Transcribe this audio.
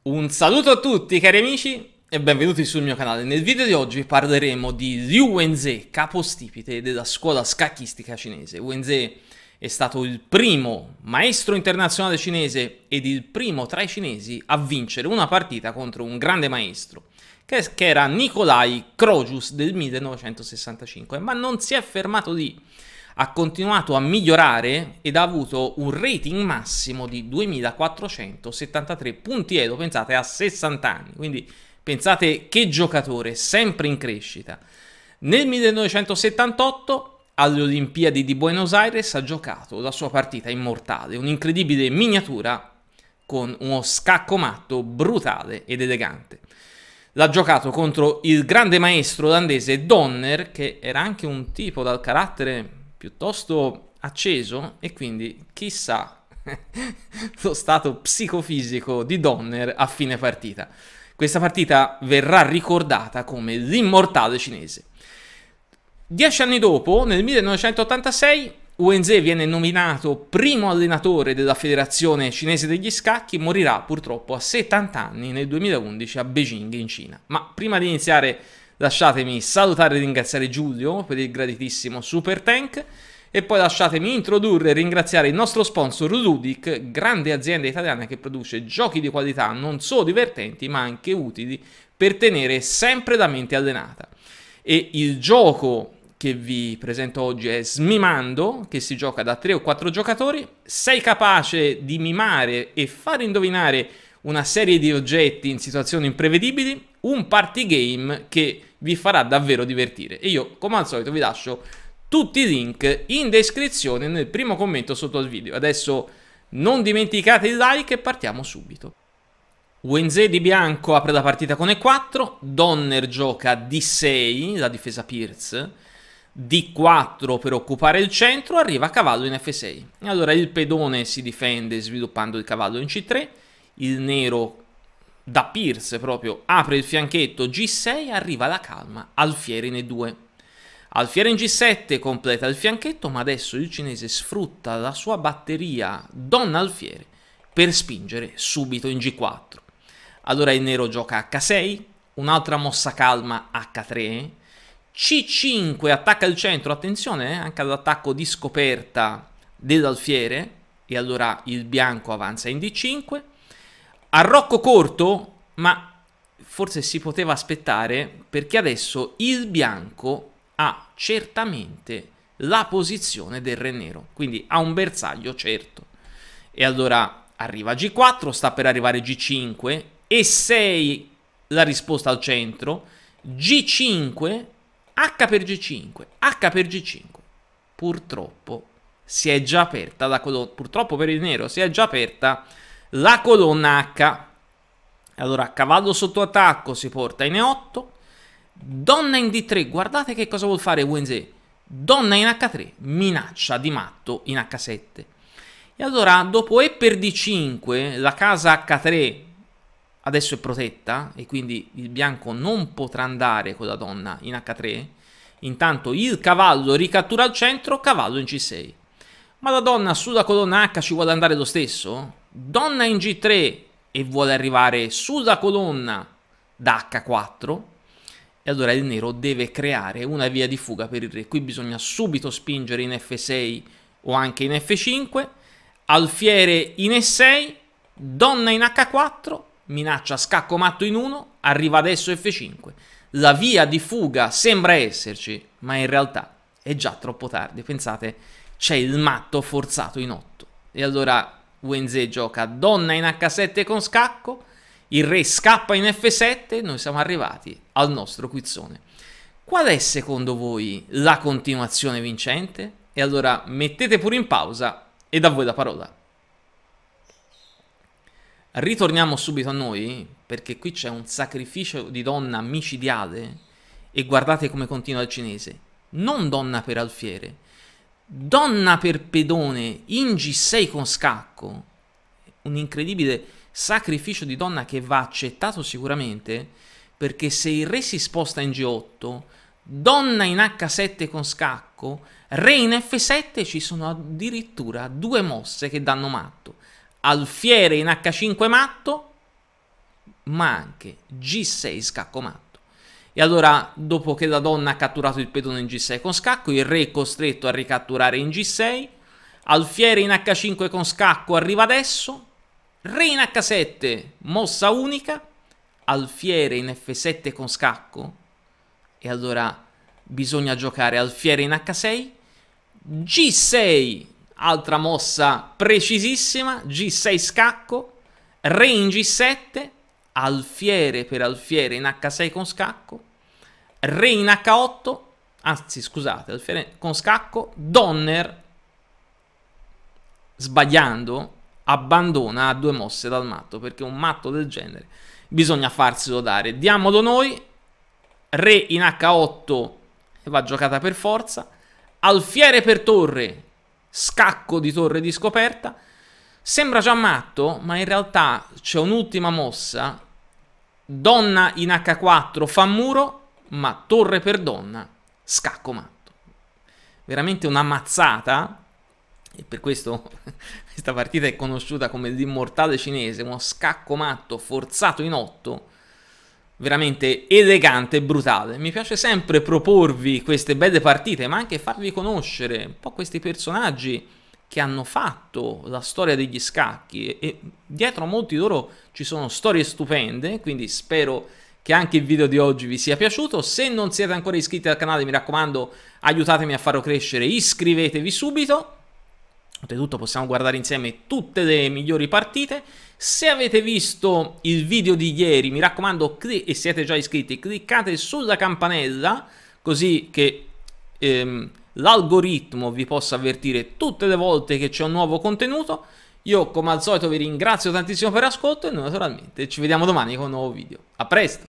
Un saluto a tutti cari amici e benvenuti sul mio canale. Nel video di oggi parleremo di Liu Wenze, capostipite della scuola scacchistica cinese. Wenze è stato il primo maestro internazionale cinese ed il primo tra i cinesi a vincere una partita contro un grande maestro, che, era Nikolai Krogius del 1965, ma non si è fermato lì ha continuato a migliorare ed ha avuto un rating massimo di 2473 punti Edo, pensate a 60 anni, quindi pensate che giocatore, sempre in crescita. Nel 1978 alle Olimpiadi di Buenos Aires ha giocato la sua partita immortale, un'incredibile miniatura con uno scacco matto brutale ed elegante. L'ha giocato contro il grande maestro olandese Donner, che era anche un tipo dal carattere piuttosto acceso e quindi chissà lo stato psicofisico di Donner a fine partita. Questa partita verrà ricordata come l'immortale cinese. Dieci anni dopo, nel 1986, Wenze viene nominato primo allenatore della Federazione Cinese degli Scacchi e morirà purtroppo a 70 anni nel 2011 a Beijing in Cina. Ma prima di iniziare lasciatemi salutare e ringraziare Giulio per il graditissimo super tank e poi lasciatemi introdurre e ringraziare il nostro sponsor Ludic, grande azienda italiana che produce giochi di qualità non solo divertenti ma anche utili per tenere sempre la mente allenata. E il gioco che vi presento oggi è Smimando, che si gioca da 3 o 4 giocatori. Sei capace di mimare e far indovinare una serie di oggetti in situazioni imprevedibili? un party game che vi farà davvero divertire. E io, come al solito, vi lascio tutti i link in descrizione nel primo commento sotto al video. Adesso non dimenticate il like e partiamo subito. Wenze di bianco apre la partita con E4, Donner gioca D6, la difesa Pierce, D4 per occupare il centro, arriva cavallo in F6. Allora il pedone si difende sviluppando il cavallo in C3, il nero da Pierce proprio apre il fianchetto G6 arriva la calma alfiere in E2 alfiere in G7 completa il fianchetto ma adesso il cinese sfrutta la sua batteria donna alfiere per spingere subito in G4 allora il nero gioca H6 un'altra mossa calma H3 C5 attacca il centro attenzione eh, anche all'attacco di scoperta dell'alfiere e allora il bianco avanza in D5 a Rocco Corto, ma forse si poteva aspettare perché adesso il bianco ha certamente la posizione del re nero, quindi ha un bersaglio certo. E allora arriva G4, sta per arrivare G5, E6 la risposta al centro, G5, H per G5, H per G5. Purtroppo si è già aperta la colonna, purtroppo per il nero si è già aperta la colonna H. Allora, cavallo sotto attacco si porta in E8, donna in D3, guardate che cosa vuol fare Wenze, donna in H3, minaccia di matto in H7. E allora, dopo E per D5, la casa H3 adesso è protetta e quindi il bianco non potrà andare con la donna in H3. Intanto il cavallo ricattura al centro, cavallo in C6. Ma la donna sulla colonna H ci vuole andare lo stesso? donna in G3 e vuole arrivare sulla colonna da H4 e allora il nero deve creare una via di fuga per il re. Qui bisogna subito spingere in F6 o anche in F5, alfiere in E6, donna in H4, minaccia scacco matto in 1, arriva adesso F5. La via di fuga sembra esserci, ma in realtà è già troppo tardi. Pensate, c'è il matto forzato in 8. E allora Wenze gioca donna in H7 con scacco, il re scappa in F7 noi siamo arrivati al nostro quizzone. Qual è secondo voi la continuazione vincente? E allora mettete pure in pausa e da voi la parola. Ritorniamo subito a noi, perché qui c'è un sacrificio di donna micidiale e guardate come continua il cinese. Non donna per alfiere, donna per pedone in G6 con scacco, un incredibile sacrificio di donna che va accettato sicuramente, perché se il re si sposta in G8, donna in H7 con scacco, re in F7 ci sono addirittura due mosse che danno matto. Alfiere in H5 matto, ma anche G6 scacco matto. E allora, dopo che la donna ha catturato il pedone in G6 con scacco, il re è costretto a ricatturare in G6, alfiere in H5 con scacco arriva adesso, re in H7, mossa unica, alfiere in F7 con scacco, e allora bisogna giocare alfiere in H6, G6, altra mossa precisissima, G6 scacco, re in G7, alfiere per alfiere in H6 con scacco, re in H8, anzi scusate, alfiere con scacco, Donner sbagliando abbandona a due mosse dal matto, perché un matto del genere bisogna farselo dare. Diamolo noi, re in H8 va giocata per forza, alfiere per torre, scacco di torre di scoperta, Sembra già matto, ma in realtà c'è un'ultima mossa donna in H4 fa muro, ma torre per donna, scacco matto. Veramente una mazzata, e per questo questa partita è conosciuta come l'immortale cinese, uno scacco matto forzato in otto, veramente elegante e brutale. Mi piace sempre proporvi queste belle partite, ma anche farvi conoscere un po' questi personaggi che hanno fatto la storia degli scacchi e dietro a molti di loro ci sono storie stupende, quindi spero che anche il video di oggi vi sia piaciuto. Se non siete ancora iscritti al canale, mi raccomando, aiutatemi a farlo crescere, iscrivetevi subito. Oltretutto possiamo guardare insieme tutte le migliori partite. Se avete visto il video di ieri, mi raccomando, e siete già iscritti, cliccate sulla campanella, così che... Ehm, l'algoritmo vi possa avvertire tutte le volte che c'è un nuovo contenuto. Io come al solito vi ringrazio tantissimo per l'ascolto e noi naturalmente ci vediamo domani con un nuovo video. A presto!